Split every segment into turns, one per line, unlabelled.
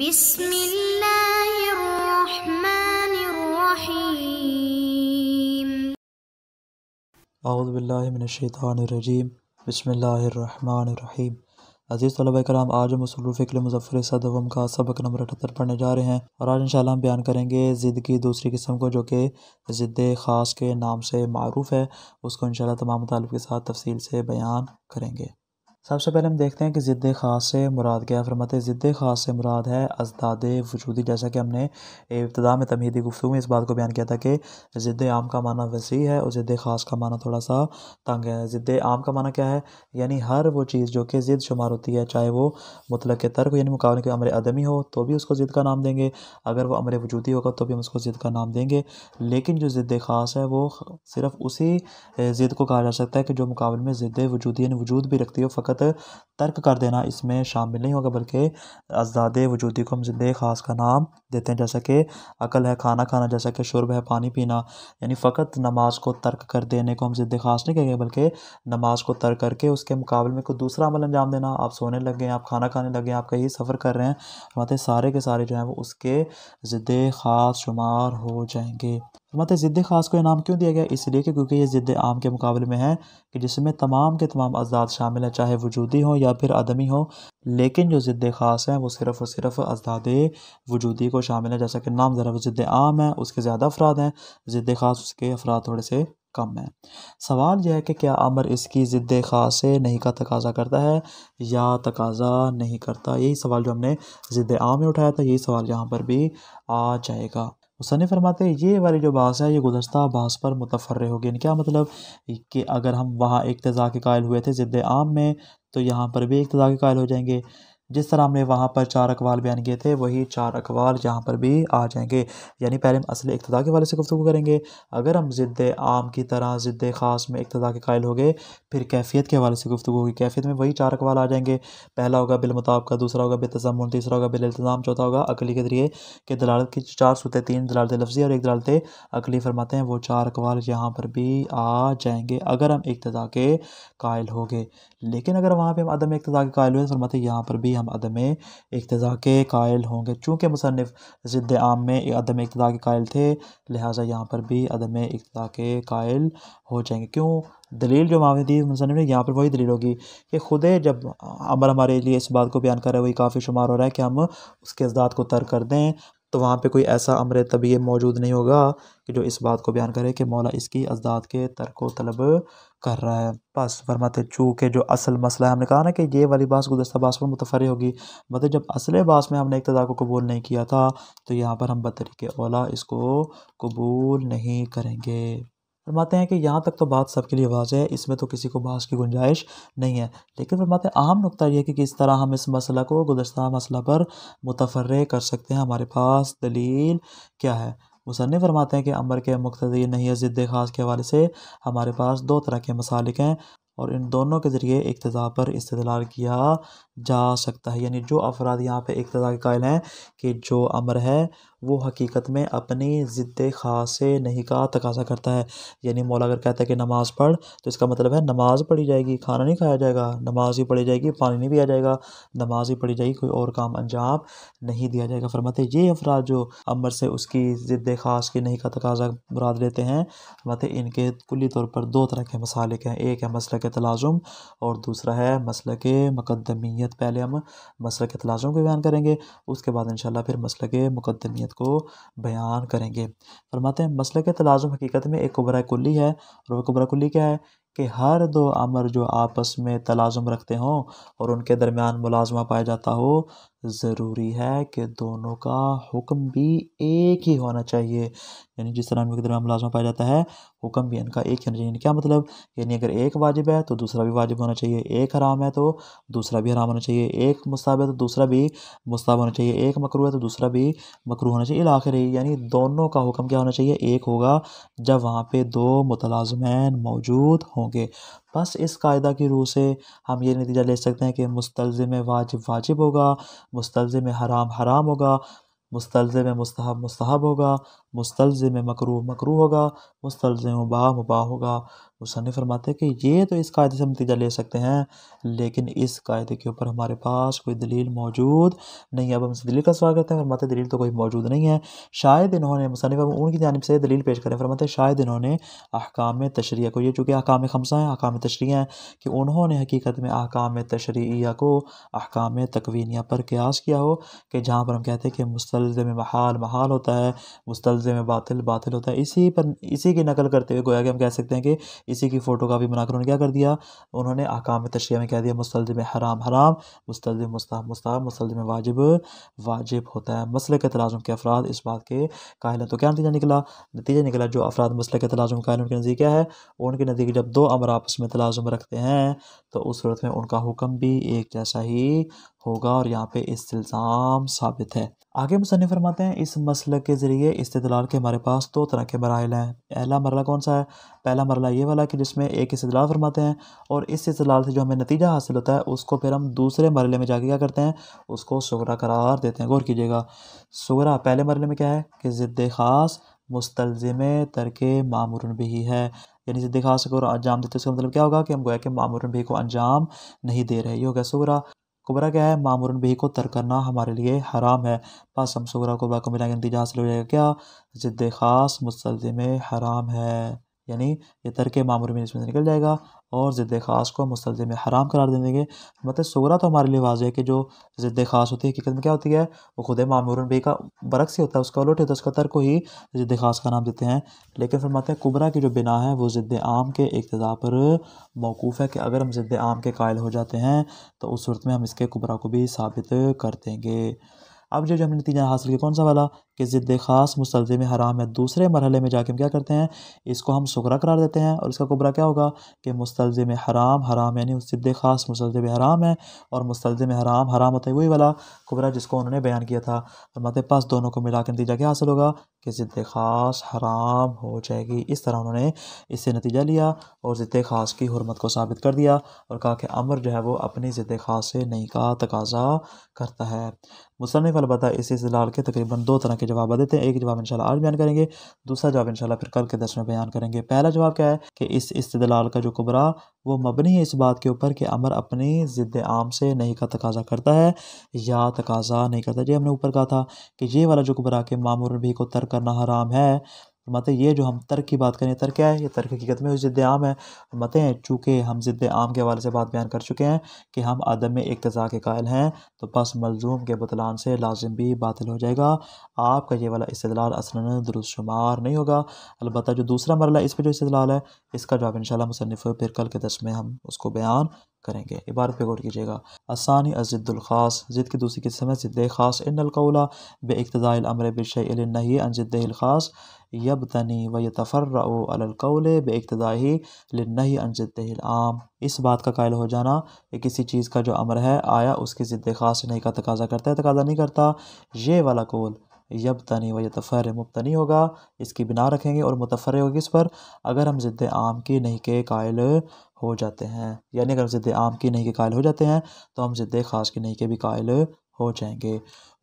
बिस्मिल्लाहिर्रहमानिर्रहीम अऊज़बिल्लाहिमिनश्शैतानिर्रजीम बिस्मिल्लाहिर्रहमानिर्रहीम अजीज़ तलबा कराम आज हम के लिए मुजफ़र सदम का सबक नंबर अठहत्तर पढ़ने जा रहे हैं और आज इंशाल्लाह हम बयान करेंगे ज़िद की दूसरी किस्म को जो कि ज़िद ख़ास के नाम से मरूफ़ है उसको इंशाल्लाह तमाम मतलब के साथ तफसील से बयान करेंगे सबसे पहले हम देखते हैं कि ज़िद्द ख़ास से मुराद क्या फरमाते ज़िद्द ख़ास से मुराद है अजदाद वजूदी जैसा कि हमने इब्तदा में तमहीदी गुफ्तु में इस बात को बयान किया था कि ज़िद्द आम का माना वसी है और ज़िद्द ख़ास का माना थोड़ा सा तंग है ज़िद्द आम का माना क्या है यानी हर वो चीज़ जो कि ज़िद्द शुमार होती है चाहे वो मतलब के तर्क यानी मुकाबले के अमर अदमी हो तो भी उसको ज़िद्द का नाम देंगे अगर वो अमर वजूदी होगा तो भी हम उसको ज़िद्द का नाम देंगे लेकिन जो ज़िद्द ख़ास है वो सिर्फ़ उसी ज़िद्द को कहा जा सकता है कि जो मुकाबले में ज़िद्द वजूदी यानी वजूद भी रखती हो फ़कत वक्त तर्क कर देना इसमें शामिल नहीं होगा बल्कि आज़ाद वजूदी को हम ज़िंद ख़ास का नाम देते हैं जैसा कि अकल है खाना खाना जैसा कि शुरब है पानी पीना यानी फ़कत नमाज को तर्क कर देने को हम ज़िद ख़ास नहीं कहेंगे बल्कि नमाज को तर्क करके उसके मुकाबले में कोई दूसरा अमल अंजाम देना आप सोने लग गए आप खाना खाने लगे आप कहीं सफ़र कर रहे हैं हमारे सारे के सारे जो हैं वो उसके ज़िद ख़ास शुमार हो जाएंगे फरमाते ज़िद ख़ास को इनाम क्यों दिया गया इसलिए कि क्योंकि ये ज़िद्द आम के मुकाबले में है कि जिसमें तमाम के तमाम अजदाद शामिल हैं चाहे वजूदी हो या फिर आदमी हो लेकिन जो ज़िद्द ख़ास हैं वो सिर्फ़ और सिर्फ अजदाद वजूदी को शामिल है जैसा कि नाम ज़रा ज़िद्द आम है उसके ज़्यादा अफराद हैं ज़िद्द ख़ास उसके अफराद थोड़े से कम है सवाल यह है कि क्या अमर इसकी ज़िद्द ख़ास से नहीं का तकाजा करता है या तकाजा नहीं करता यही सवाल जो हमने ज़िद्द आम में उठाया था यही सवाल यहाँ पर भी आ जाएगा मुसनफ़ फरमाते हैं ये वाली जो बास है ये गुजशत बास पर मुतफ़र होगी यानी क्या मतलब कि अगर हम वहाँ इकतज़ा के कायल हुए थे ज़िद आम में तो यहाँ पर भी इकतज़ा के कायल हो जाएंगे जिस तरह हमने वहाँ पर चार अखबार बयान किए थे वही चार अखबार यहाँ पर भी आ जाएंगे यानी पहले हम असल इकतदा के वाले से गुफ्तु करेंगे अगर हम ज़िद्द आम की तरह ज़िद्द ख़ास में इकतदा के कायल हो गए फिर कैफियत के हवाले से गुफ्तु होगी कैफियत में वही चार अखबार आ जाएंगे पहला होगा बिलमताबका दूसरा होगा बेतजाम तीसरा होगा इल्तज़ाम चौथा होगा अकली के जरिए कि दलालत की चार सूते तीन दलालत लफ्ज़ी और एक दलालत अकली फरमाते हैं वो चार अखबार यहाँ पर भी आ जाएंगे अगर हम इकतदा के कायल हो गए लेकिन अगर वहाँ पर हम अदम इकतदा के कायल हुए तो फरमाते यहाँ पर भी हम अदम इकतदा के कायल होंगे चूँकि मुसनफ़ ज़िद आम में अदम इकतदा के कायल थे लिहाजा यहाँ पर भी अदम इकतदा के कायल हो जाएंगे क्यों दलील जो मामले दी मुसनफ़ ने यहाँ पर वही दलील होगी कि खुद जब अमर हमारे लिए इस बात को बयान कर रहा है वही काफ़ी शुमार हो रहा है कि हम उसके अजदाद को तर्क कर दें तो वहाँ पर कोई ऐसा अमर तबीय मौजूद नहीं होगा कि जो इस बात को बयान करे कि मौला इसकी अजदाद के तर्क तलब कर रहा है बस फरमाते चूँकि जो असल मसला है हमने कहा ना कि ये वाली बास गुजस्त बास पर मुतफ़र होगी मतलब जब असल बास में हमने इकतदा को कबूल नहीं किया था तो यहाँ पर हम बतरीके ओला इसको कबूल नहीं करेंगे फरमाते हैं कि यहाँ तक तो बात सबके लिए वाज है इसमें तो किसी को बास की गुंजाइश नहीं है लेकिन फरमाते हैं अहम नुकता यह कि किस तरह हम इस मसला को गुजशत मसला पर मुतफ़र कर सकते हैं हमारे पास दलील क्या है मुसन्फ़ फरमाते हैं कि अमर के मुख्तदी नहीं ज़िद ख़ास के हवाले से हमारे पास दो तरह के मसालिक हैं और इन दोनों के ज़रिए इकतदा पर इस्तलाल किया जा सकता है यानी जो अफराद यहाँ पर इकतदा के कायल हैं कि जो अमर है वो हकीकत में अपनी ज़िद्द ख़ास नहीं का तकाज़ा करता है यानी मौला अगर कहता है कि नमाज़ पढ़ तो इसका मतलब है नमाज़ पढ़ी जाएगी खाना नहीं खाया जाएगा नमाज ही पढ़ी जाएगी पानी नहीं पिया जाएगा नमाज ही पढ़ी जाएगी कोई और काम अंजाम नहीं दिया जाएगा फरमाते ये अफराद जो अमर से उसकी ज़िद्द ख़ास की नहीं का तकाजा मुराद लेते हैं फरमाते इनके कुली तौर पर दो तरह के मसालिक हैं एक है मसल के तलाजुम और दूसरा है मसल के मकदमीत पहले हम मसल के तलाजुम को बयान करेंगे उसके बाद इन फिर मसल के मुकदमियत हकीकत को बयान करेंगे फरमाते हैं मसल के तलाज़ुम हकीकत में एक कुबरा कुल्ली है और वह कुबरा कुल्ली क्या है कि हर दो अमर जो आपस में तलाजम रखते हों और उनके दरमियान मुलाजमा पाया जाता हो ज़रूरी है कि दोनों का हुक्म भी एक ही होना चाहिए यानी जिस तरह के दरमियान मुलाजमा पाया जाता है हुक्म भी इनका एक ही होना चाहिए क्या मतलब यानी अगर एक वाजिब है तो दूसरा भी वाजिब होना चाहिए एक हराम है तो दूसरा भी हराम होना चाहिए एक मुस्ताब है तो दूसरा भी मुस्ताब होना चाहिए एक मकरू है तो दूसरा भी मकरू होना चाहिए आखिर यानी दोनों का हुक्म क्या होना चाहिए एक होगा जब वहाँ पर दो मुतलाजमैन मौजूद होंगे होंगे बस इस कायदा की रूह से हम ये नतीजा ले सकते हैं कि मुस्तलज़म वाजिब वाजिब होगा मुस्तलज़म हराम हराम होगा मुस्तलज़म मुस्तहब मुस्तहब होगा में मकरू मकरू होगा मुस्तलज़िम मुबाह मुबाह होगा मुसनफ़ फरमाते हैं कि ये तो इस कायदे से नतीजा ले सकते हैं लेकिन इस कायदे के ऊपर हमारे पास कोई दलील मौजूद नहीं है अब हम दलील का स्वागत करते हैं फरमाते दलील तो कोई मौजूद नहीं है शायद इन्होंने मुसनफ़ उनकी जानब से दलील पेश करें फरमाते शायद इन्होंने अहकाम तशरिया को ये चूँकि अहकाम खमसा हैं अहकाम तशरिया हैं कि उन्होंने हकीकत में अहकाम तशरिया को अहकाम तकवीनिया पर क्यास किया हो कि जहाँ पर हम कहते हैं कि मुस्तलज़म महाल महाल होता है मुस्तल मुलजम बातिल बातिल होता है इसी पर इसी की नकल करते हुए गोया कि हम कह सकते हैं कि इसी की फ़ोटो कापी बनाकर उन्होंने क्या कर दिया उन्होंने अकाम तशिया में कह दिया मुस्तलम हराम हराम मुस्तलम मुस्ताह मुस्ताह मुस्तलम वाजिब वाजिब होता है मसल के तलाजम के अफराद इस बात के कायल तो क्या नतीजा निकला नतीजा निकला जो अफराद मसल के तलाजम कायल उनके नज़दीक क्या है उनके नज़दीक जब दो अमर आपस में तलाजम रखते हैं तो उस सूरत में उनका हुक्म भी एक जैसा ही होगा और यहाँ पे इस्तेज़ाम साबित है आगे मुसनफ़ फरमाते हैं इस मसल के ज़रिए इस्तलाल के हमारे पास दो तरह के मराइल हैं पहला मरला कौन सा है पहला मरला ये वाला कि जिसमें एक इस्तलाल फरमाते हैं और इस इस्तलाल से जो हमें नतीजा हासिल होता है उसको फिर हम दूसरे मरले में जाके क्या करते हैं उसको शगरा करार देते हैं गौर कीजिएगा सगरा पहले मरले में क्या है कि ज़िद्द ख़ास मुस्तलज़िम तरके मामूर भी है यानी ज़िद्द खास को अंजाम देते उसका मतलब क्या होगा कि हम गोया के मामूर भी को अंजाम नहीं दे रहे ये हो गया सुगरा कुबरा क्या है मामूरन बेही को तर करना हमारे लिए हराम है पासम सगरा कुबरा को मिलाएंगे नतीजा हासिल हो जाएगा क्या जिद खास मुस्तलज़िम हराम है यानी ये तर्क मामूर में इसमें से निकल जाएगा और ज़िद्द ख़ास को में हराम करार दे देंगे मतलब सगरा तो हमारे लिए वाजह है कि जो ज़िद्द ख़ास होती है हकीकत में क्या होती है वो खुद मामूर भी का बरक्स ही होता है उसका उलट है तो उसका तर्क को ही ज़िद्द ख़ास का नाम देते हैं लेकिन फिर मतलब कुबरा की जो बिना है वो ज़िद्द आम के इकतदा पर मौकूफ़ है कि अगर हम ज़िद्द आम के कायल हो जाते हैं तो उस सूरत में हम इसके कुबरा को भी साबित कर देंगे अब जो जो हमने नतीजा हासिल किया कौन सा वाला कि ज़िद ख़ास में हराम है दूसरे मरहले में जाके हम क्या करते हैं इसको हम सुगरा करार देते हैं और इसका कुबरा क्या होगा कि मुस्तलम हराम हराम यानी ज़िद ख़ास में हराम है और में हराम हराम होता है वही वाला कुबरा जिसको उन्होंने बयान किया था तो मत पास दोनों को मिला के नतीजा क्या हासिल होगा कि ज़िद ख़ास हराम हो जाएगी इस तरह उन्होंने इससे नतीजा लिया और ज़िद ख़ास की हरमत को साबित कर दिया और कहा कि अमर जो है वो अपनी ज़िद ख़ास से नई का तकाजा करता है मुसनफ़ अलबा इस इसलाल के तकरीबन दो तरह के जवाब देते हैं एक जवाब इनशाला आज बयान करेंगे दूसरा जवाब इंशाल्लाह फिर कल के दर्श में बयान करेंगे पहला जवाब क्या है कि इस इस्तलाल का जो कुबरा वो मबनी है इस बात के ऊपर कि अमर अपनी ज़िद आम से नहीं का तकाजा करता है या तकाजा नहीं करता जी हमने ऊपर कहा था कि ये वाला जो कुबरा के मामूर भी को तर्क करना हराम है फरमाते ये जो हम तर्क की बात करें तर्क क्या है ये तर्क हकीकत में ज़िद्द आम है फरमाते हैं चूँकि हम ज़िद्द आम के हवाले से बात बयान कर चुके हैं कि हम अदम में इकतज़ा के कायल हैं तो बस मलजूम के बतलान से लाजिम भी बातिल हो जाएगा आपका ये वाला इस्तलाल असल दुरुस्तुमार नहीं होगा अलबत् जो दूसरा मरला इस पर जो इस्तलाल है इसका जवाब इन मुसनफ़ फिर कल के दस में हम उसको बयान करेंगे इबारत पे गौर कीजिएगा आसानी अजिदुलखास ज़िद की दूसरी किस्म है ज़िद्द ख़ास इन अलकौला बे इकतज़ामर बिशल नहीं अनजिद खास यबतनी व यतफ़र्रकौल बतदाही नहीं आम इस बात का कायल हो जाना कि किसी चीज़ का जो अमर है आया उसकी ज़िद्द ख़ास नहीं का तकाजा करता है तकाजा नहीं करता ये वाला कौल यब तनी व तफ़र मुबतनी होगा इसकी बिना रखेंगे और मुतफ़र होगी इस पर अगर हम ज़िद्द आम की नहीं के कायल हो जाते हैं यानी अगर हम ज़िद्द आम की नहीं के कायल हो जाते हैं तो हम ज़िद्द ख़ास की नहीं के भी कायल हो जाएंगे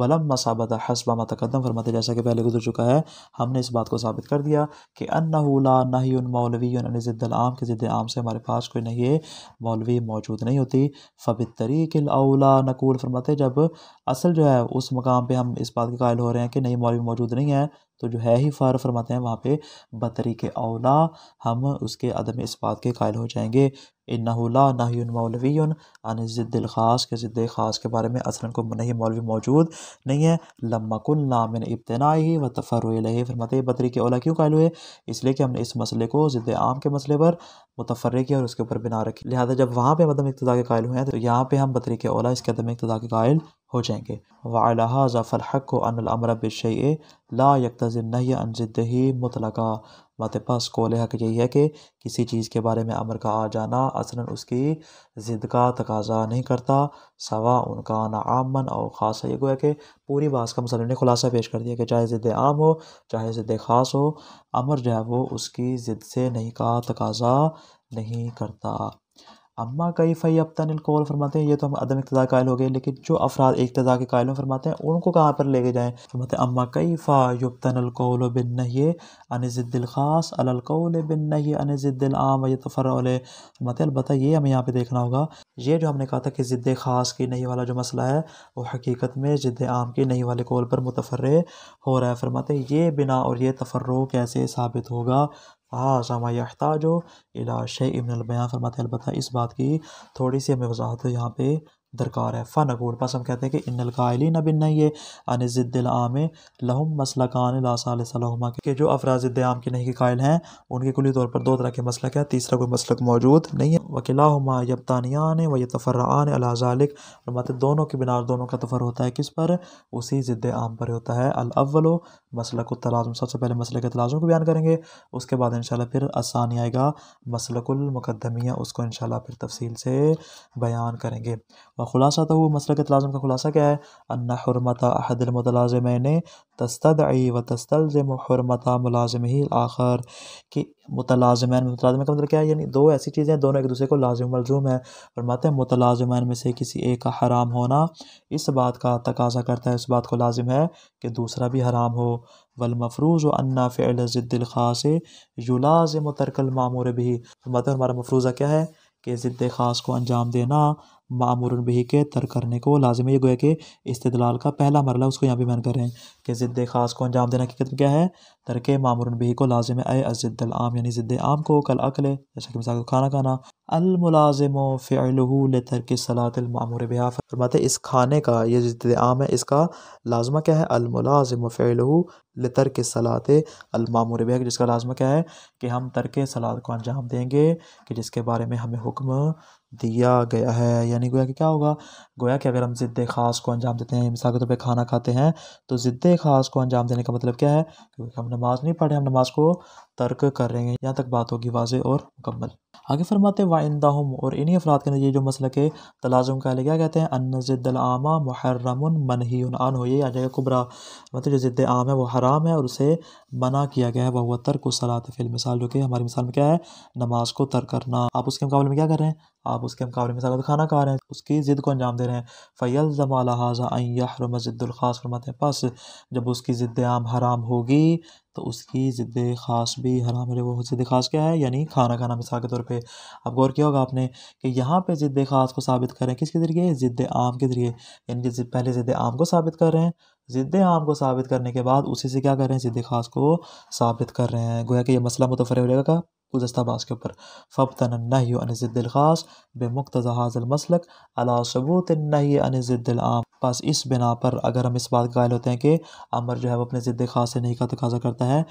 वलम मसाबत हसबा मतकदम फरमाते जैसा कि पहले गुजर चुका है हमने इस बात को साबित कर दिया कि अन्नहूला नही उन मौलवी ज़िद्दलाम के ज़िद्द आम से हमारे पास कोई नहीं है मौलवी मौजूद नहीं होती फ़बित अवला नकूल फरमाते जब असल जो है उस मकाम पर हम इस बात के कायल हो रहे हैं कि नहीं मौलवी मौजूद नहीं है तो जो है ही फ़ार फरमाते हैं वहाँ पर बतरी के अवला हम उसके अदम इस बात के कायल हो जाएंगे इन्नहुला नाहियन मौलवी अन ज़िद्दिल ख़ास के ज़िद्द ख़ास के बारे में असलन को नहीं मौलवी मौजूद नहीं है लम्मा कुल नामिन इब्तनाई व तफर फिर मत बदरी के ओला क्यों कायलू है इसलिए कि हमने इस मसले को ज़िद आम के मसले पर मुतफरक है और उसके ऊपर बिना रखी लिहाजा जब वहाँ पर मदम इब्तदा के कायल हुए हैं तो यहाँ पर हम बतरीक ओला इसके अदम इब्तदा के कायल हो जाएंगे वाला ज़फ़र हक को अनमर बशे ला यक नहीं अनजिद ही मुतलका मत पास कोल हक यही है कि किसी चीज़ के बारे में अमर का आ जाना असला उसकी ज़िद का तकाजा नहीं करता सवा उनका ना आमन और ख़ास ये गोया कि पूरी बात का मुसनफ़ ने खुलासा पेश कर दिया कि चाहे ज़िद्द आम हो चाहे ज़िद्द ख़ास हो अमर जो है वो उसकी ज़िद से नहीं का तकाज़ा नहीं करता अम्मा कई फ़ी अब्तन कौल फरमाते हैं ये तो हम अदम इकतदा कायल हो गए लेकिन जो अफराद इकतदा के कायल फरमाते हैं उनको कहाँ पर लेके जाएँ फरमाते हैं अम्मा कई फ़ा कौल बिन नये अनज़िद्दिल ख़ास अलकौल बिन नये अनज़िद्दिल आम ये तफरल फरमाते अलबत् ये हमें यहाँ पर देखना होगा ये जो हमने कहा था कि ज़िद्द ख़ास की नहीं वाला जो मसला है वो हकीकत में ज़िद्द आम की नहीं वाले कौल पर मुतफर हो रहा है फरमाते ये बिना और ये तफर कैसे साबित होगा हाजमा यहताज इला शैबयान फरमाते अलबत् इस बात की थोड़ी सी हमें वजाहत यहाँ पे दरकार है फ़न अकूल बस हम कहते हैं कि इन कायली न बिन ये ज़िद्दिल आम लहम मसलकान लासलमा के जो अफराज़द आम के नहीं के कायल हैं उनके कुली तौर पर दो तरह के मसलक है तीसरा कोई मसलक मौजूद नहीं है वकीला हमा यबतानियान व यतफ़रान अलाजालिक मत दोनों के बिना दोनों का तफर होता है किस पर उसी ज़िद्द आम पर होता है अलावलो मसलक को तलाजम सबसे पहले मसल के तलाजुम को बयान करेंगे उसके बाद इन फिर आसानी आएगा मसलकुलमकदमिया उसको इन फिर तफसील से बयान करेंगे और ख़ुलासा तो वो मसल के तलाजम का खुलासा क्या है अन्ना हरमत अहदमतलाजम तस्तद व तस्तल हरमत मुलाजम ही आखिर कि मुतलाजमैन मुतलाजमैन का मतलब क्या है यानी दो ऐसी चीज़ें हैं दोनों एक दूसरे को लाजम मलजूम है फरमाते हैं मुतलाजमैन में से किसी एक का हराम होना इस बात का तकाजा करता है इस बात को लाजिम है कि दूसरा भी हराम हो वलमफरूज व अन्ना फ़िल ज़िद्दिल ख़ास युलाज मतरकल मामूर भी फरमाते हैं हमारा मफरूज़ा क्या है के ज़िद्द ख़ास को अंजाम देना मामूर बही के तर करने को यह गोया कि इस्तलाल का पहला मरला उसको यहाँ भी मैंने करें कि ज़िद्द ख़ास को अंजाम देना हकीकत क्या है तर के मामूर बही को लाजम आए अज़िद्दल आम यानी ज़िद्द आम को कल अकल जैसा कि मिसाल खाना खाना अलमुलाजम फ़िलहूल तरक सलातमूर बहा फरमाते इस खाने का ये जितने आम है इसका लाजमा क्या है अलमुलाजम फ़िलहू तरक सलात अलमामूर बहा जिसका लाजमा क्या है कि हम तरक सलात को अंजाम देंगे कि जिसके बारे में हमें हुक्म दिया गया है यानी गोया कि क्या होगा गोया कि अगर हम ज़िद्द ख़ास को अंजाम देते हैं मिसाल के तौर पर खाना खाते हैं तो ज़िद्द ख़ास को अंजाम देने का मतलब क्या है क्योंकि हम नमाज़ नहीं पढ़े हम नमाज़ को तर्क कर रहे हैं यहाँ तक बात होगी वाज और मुकम्मल आगे फरमाते वाइंदा हम और इन्हीं अफराद के अंदर ये जो मसल के तलाजम का क्या कहते हैं अन मुहर्रम मन ही अन हो ये आ जाएगा कुबरा मतलब जो ज़िद्द आम है वो हराम है और उसे मना किया गया है वह हुआ तर्क सलात फिल मिसाल जो कि हमारी मिसाल में क्या है नमाज को तर्क करना आप उसके मुकाबले में क्या कर रहे हैं आप उसके मुकाबले में सलाद खाना खा रहे हैं उसकी ज़िद को अंजाम दे रहे हैं फ़ैल जमा लहाजा ज़िद्दुलख़ास फरमाते हैं बस जब उसकी ज़िद्द आम हराम होगी तो उसकी ज़िद ख़ास भी हराम हाँ मेरे वो ज़िद ख़ास क्या है यानी खाना खाना मिसाल के तौर पे अब गौर किया होगा आपने कि यहाँ पे ज़िद्द ख़ास को साबित करें किसके ज़रिए ज़िद्द आम के ज़रिए यानी जैसे पहले ज़िद्द आम को साबित कर रहे हैं ज़िद्द आम को साबित करने के बाद उसी से क्या कर रहे हैं ज़िद ख़ास को साबित कर रहे हैं गोया कि यह मसला मुतफ़र का गुजशतबाज के ऊपर फ़बतनही अनज़िद्दिलख़ास बेमुक्त हाजलमसलक अला सबूत नहीं अनज़िद्दिलआम बस इस बिना पर अगर हम इस बात कायल होते हैं कि अमर जो है वो अपने ज़िद्द खास से नहीं का तकाजा करता है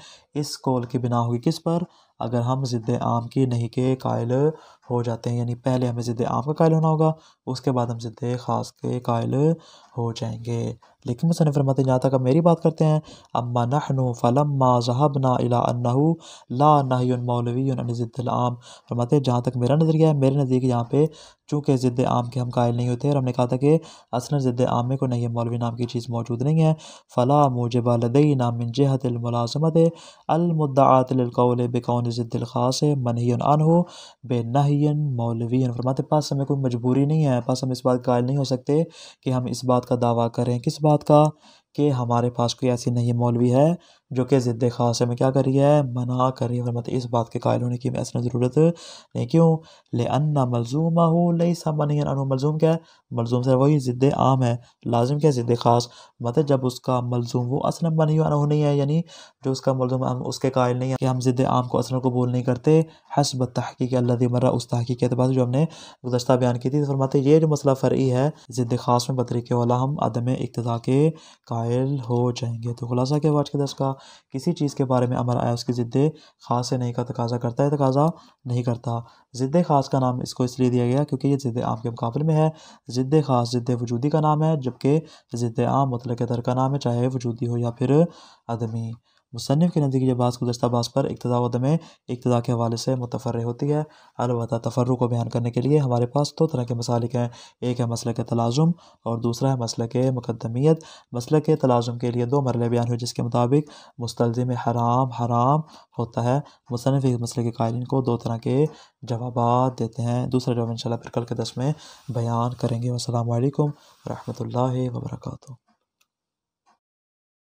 इस कौल की बिना हुई किस पर अगर हम ज़िद्द आम की नहीं के कायल हो जाते हैं यानी पहले हमें ज़िद आम का कायल होना होगा उसके बाद हम ज़िद ख़ास के कायल हो जाएंगे लेकिन मुसन फरमाते जहाँ तक अब मेरी बात करते हैं अम्मा नहनु फ़लम्मा जहब ना अला अन्नहू ला नाहन मौलवी आम फरमाते जहाँ तक मेरा नज़रिया है मेरे नज़दीक यहाँ पे चूँकि ज़िद आम के हम कायल नहीं होते और हमने कहा था कि असल ज़िद आम में को नहीं मौलवी नाम की चीज़ मौजूद नहीं है फ़ला मुजब लदई नामिन जहतमलाजमत अलमुद्दातल बकौन ज़िद्दिल ख़ास मनही अन हो बे नही मौलवियन मौलवियन फरमाते पास हमें कोई मजबूरी नहीं है पास हम इस बात कायल नहीं हो सकते कि हम इस बात का दावा करें किस बात का कि हमारे पास कोई ऐसी नहीं मौलवी है जो कि ज़िद्द खास हमें क्या करी है मना कर रही है फरमाते इस बात के कायल होने की ऐसा ज़रूरत नहीं क्यों ले अन्ना मलजूम आहू ले सा मनियन मलजूम क्या है मलजूम सर वही ज़िद्द आम है लाजिम क्या ज़िद्द खास बात मतलब है जब उसका मलजूम वो असलम बनी हो नहीं है यानी जो उसका मलजूम हम उसके कायल नहीं है कि हम ज़िद आम को असलम बोल नहीं करते हसब तहकीक अल्लाह मर्रा उस तहकीक के अतबार जो हमने गुजशत बयान की थी तो फरमाते ये जो मसला फ़री है ज़िद खास में बतरीके वाला हम अदम इकतदा के कायल हो जाएंगे तो खुलासा क्या आज के दस का किसी चीज़ के बारे में अमर आया उसकी ज़िद खास से नहीं का तकाजा करता है तकाजा नहीं करता ज़िद खास का नाम इसको इसलिए दिया गया क्योंकि ये ज़िद आम के मुकाबले में है ज़िद खास ज़िद वजूदी का नाम है जबकि ज़िद आम मतलब मतलब के दर का नाम है चाहे वजूदी हो या फिर आदमी मुसनफ़ के नज़दीक जब बास गुजशत बास पर इकतदा उदमे इकतदा के हवाले से मुतफर होती है अलबत् तफरु को बयान करने के लिए हमारे पास दो तरह के मसालिक हैं एक है मसल के तलाजुम और दूसरा है मसल के मुकदमियत मसल के तलाजुम के लिए दो मरल बयान हुए जिसके मुताबिक मुस्तम हराम हराम होता है मुसनफ़ इस मसले के कायलिन को दो तरह के जवाब देते हैं दूसरा जवाब इन फिर कल के दस में बयान करेंगे असल वरहमल वर्का